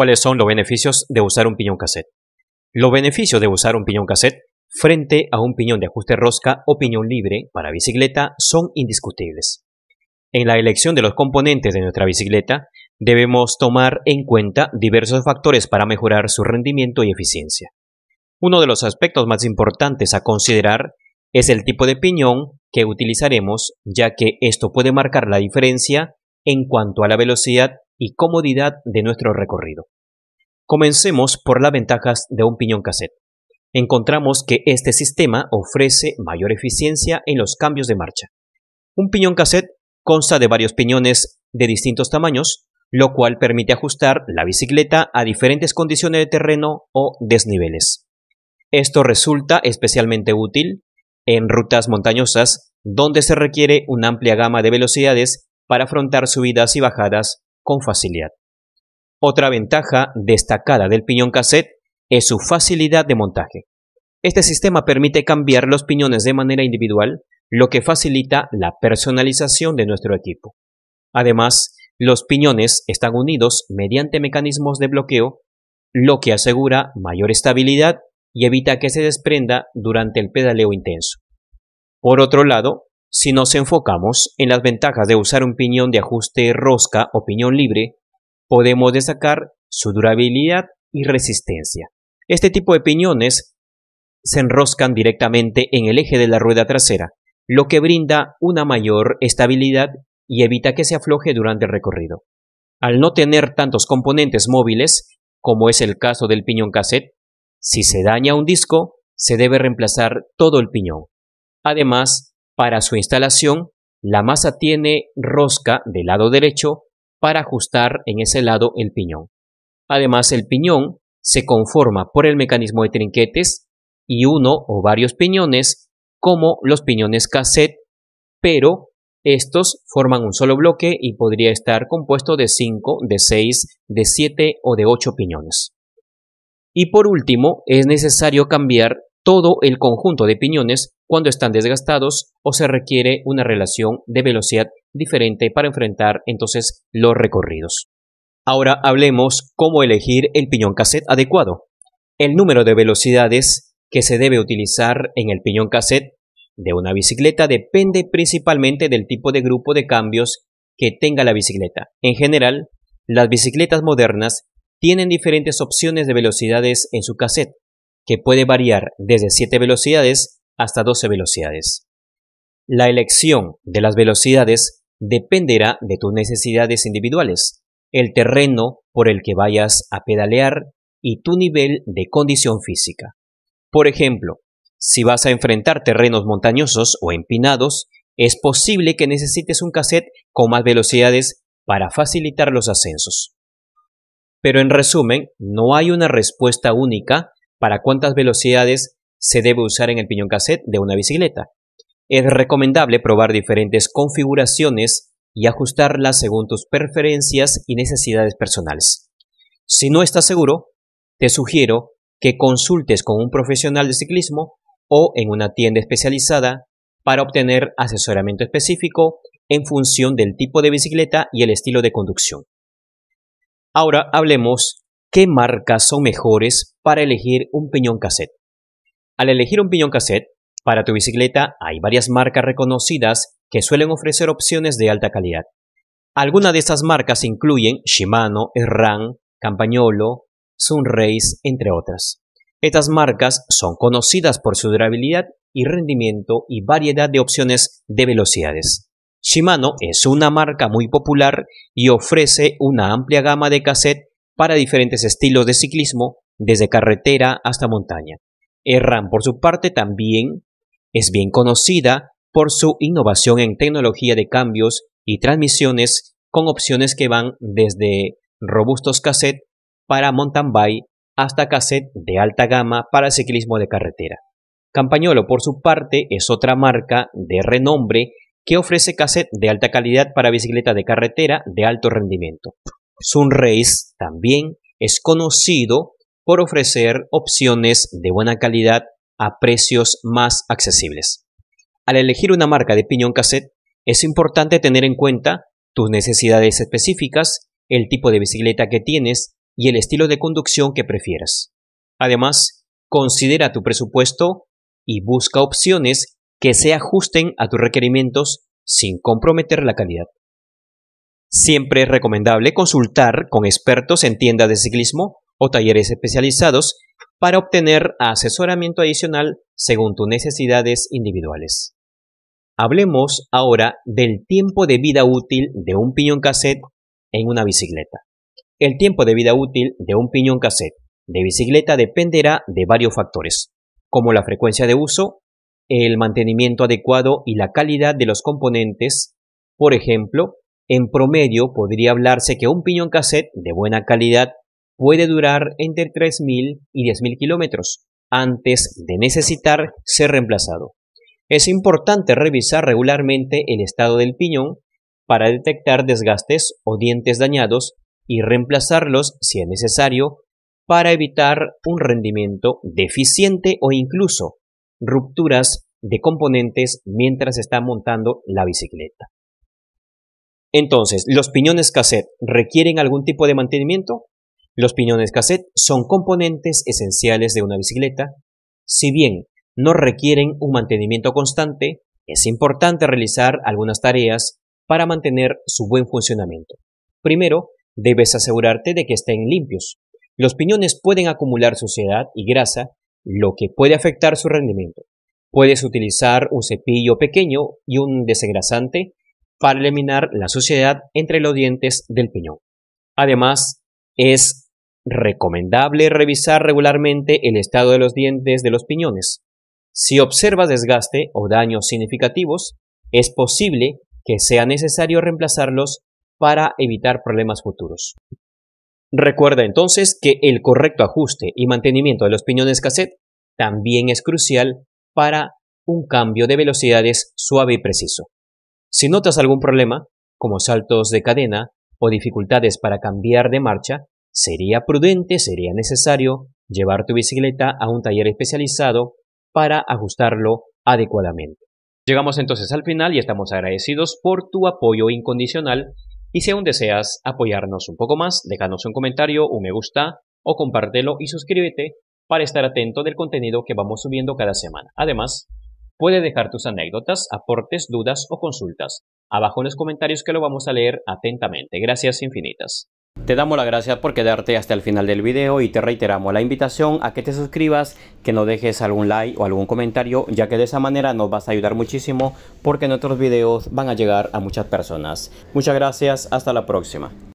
¿Cuáles son los beneficios de usar un piñón cassette? Los beneficios de usar un piñón cassette frente a un piñón de ajuste rosca o piñón libre para bicicleta son indiscutibles. En la elección de los componentes de nuestra bicicleta, debemos tomar en cuenta diversos factores para mejorar su rendimiento y eficiencia. Uno de los aspectos más importantes a considerar es el tipo de piñón que utilizaremos, ya que esto puede marcar la diferencia en cuanto a la velocidad y comodidad de nuestro recorrido. Comencemos por las ventajas de un piñón cassette. Encontramos que este sistema ofrece mayor eficiencia en los cambios de marcha. Un piñón cassette consta de varios piñones de distintos tamaños, lo cual permite ajustar la bicicleta a diferentes condiciones de terreno o desniveles. Esto resulta especialmente útil en rutas montañosas donde se requiere una amplia gama de velocidades para afrontar subidas y bajadas con facilidad. Otra ventaja destacada del piñón cassette es su facilidad de montaje. Este sistema permite cambiar los piñones de manera individual, lo que facilita la personalización de nuestro equipo. Además, los piñones están unidos mediante mecanismos de bloqueo, lo que asegura mayor estabilidad y evita que se desprenda durante el pedaleo intenso. Por otro lado, si nos enfocamos en las ventajas de usar un piñón de ajuste rosca o piñón libre, podemos destacar su durabilidad y resistencia. Este tipo de piñones se enroscan directamente en el eje de la rueda trasera, lo que brinda una mayor estabilidad y evita que se afloje durante el recorrido. Al no tener tantos componentes móviles, como es el caso del piñón cassette, si se daña un disco, se debe reemplazar todo el piñón. Además, para su instalación, la masa tiene rosca del lado derecho para ajustar en ese lado el piñón. Además, el piñón se conforma por el mecanismo de trinquetes y uno o varios piñones, como los piñones cassette, pero estos forman un solo bloque y podría estar compuesto de 5, de 6, de 7 o de 8 piñones. Y por último, es necesario cambiar todo el conjunto de piñones cuando están desgastados o se requiere una relación de velocidad diferente para enfrentar entonces los recorridos. Ahora hablemos cómo elegir el piñón cassette adecuado. El número de velocidades que se debe utilizar en el piñón cassette de una bicicleta depende principalmente del tipo de grupo de cambios que tenga la bicicleta. En general, las bicicletas modernas tienen diferentes opciones de velocidades en su cassette que puede variar desde 7 velocidades hasta 12 velocidades. La elección de las velocidades dependerá de tus necesidades individuales, el terreno por el que vayas a pedalear y tu nivel de condición física. Por ejemplo, si vas a enfrentar terrenos montañosos o empinados, es posible que necesites un cassette con más velocidades para facilitar los ascensos. Pero en resumen, no hay una respuesta única para cuántas velocidades se debe usar en el piñón cassette de una bicicleta. Es recomendable probar diferentes configuraciones y ajustarlas según tus preferencias y necesidades personales. Si no estás seguro, te sugiero que consultes con un profesional de ciclismo o en una tienda especializada para obtener asesoramiento específico en función del tipo de bicicleta y el estilo de conducción. Ahora hablemos qué marcas son mejores para elegir un piñón cassette. Al elegir un piñón cassette, para tu bicicleta hay varias marcas reconocidas que suelen ofrecer opciones de alta calidad. Algunas de estas marcas incluyen Shimano, SRAM, Campagnolo, Sunrace, entre otras. Estas marcas son conocidas por su durabilidad y rendimiento y variedad de opciones de velocidades. Shimano es una marca muy popular y ofrece una amplia gama de cassette para diferentes estilos de ciclismo, desde carretera hasta montaña. Erran, por su parte, también es bien conocida por su innovación en tecnología de cambios y transmisiones con opciones que van desde robustos cassette para mountain bike hasta cassette de alta gama para ciclismo de carretera. Campagnolo, por su parte, es otra marca de renombre que ofrece cassette de alta calidad para bicicleta de carretera de alto rendimiento. Sunrace también es conocido por ofrecer opciones de buena calidad a precios más accesibles. Al elegir una marca de piñón cassette, es importante tener en cuenta tus necesidades específicas, el tipo de bicicleta que tienes y el estilo de conducción que prefieras. Además, considera tu presupuesto y busca opciones que se ajusten a tus requerimientos sin comprometer la calidad. Siempre es recomendable consultar con expertos en tiendas de ciclismo o talleres especializados para obtener asesoramiento adicional según tus necesidades individuales. Hablemos ahora del tiempo de vida útil de un piñón cassette en una bicicleta. El tiempo de vida útil de un piñón cassette de bicicleta dependerá de varios factores, como la frecuencia de uso, el mantenimiento adecuado y la calidad de los componentes, por ejemplo, en promedio, podría hablarse que un piñón cassette de buena calidad puede durar entre 3.000 y 10.000 kilómetros antes de necesitar ser reemplazado. Es importante revisar regularmente el estado del piñón para detectar desgastes o dientes dañados y reemplazarlos si es necesario para evitar un rendimiento deficiente o incluso rupturas de componentes mientras está montando la bicicleta. Entonces, ¿los piñones cassette requieren algún tipo de mantenimiento? Los piñones cassette son componentes esenciales de una bicicleta. Si bien no requieren un mantenimiento constante, es importante realizar algunas tareas para mantener su buen funcionamiento. Primero, debes asegurarte de que estén limpios. Los piñones pueden acumular suciedad y grasa, lo que puede afectar su rendimiento. Puedes utilizar un cepillo pequeño y un desengrasante para eliminar la suciedad entre los dientes del piñón. Además, es recomendable revisar regularmente el estado de los dientes de los piñones. Si observa desgaste o daños significativos, es posible que sea necesario reemplazarlos para evitar problemas futuros. Recuerda entonces que el correcto ajuste y mantenimiento de los piñones cassette también es crucial para un cambio de velocidades suave y preciso. Si notas algún problema, como saltos de cadena o dificultades para cambiar de marcha, sería prudente, sería necesario llevar tu bicicleta a un taller especializado para ajustarlo adecuadamente. Llegamos entonces al final y estamos agradecidos por tu apoyo incondicional y si aún deseas apoyarnos un poco más, déjanos un comentario, un me gusta o compártelo y suscríbete para estar atento del contenido que vamos subiendo cada semana. Además, Puedes dejar tus anécdotas, aportes, dudas o consultas abajo en los comentarios que lo vamos a leer atentamente. Gracias infinitas. Te damos las gracias por quedarte hasta el final del video y te reiteramos la invitación a que te suscribas, que no dejes algún like o algún comentario, ya que de esa manera nos vas a ayudar muchísimo porque nuestros videos van a llegar a muchas personas. Muchas gracias, hasta la próxima.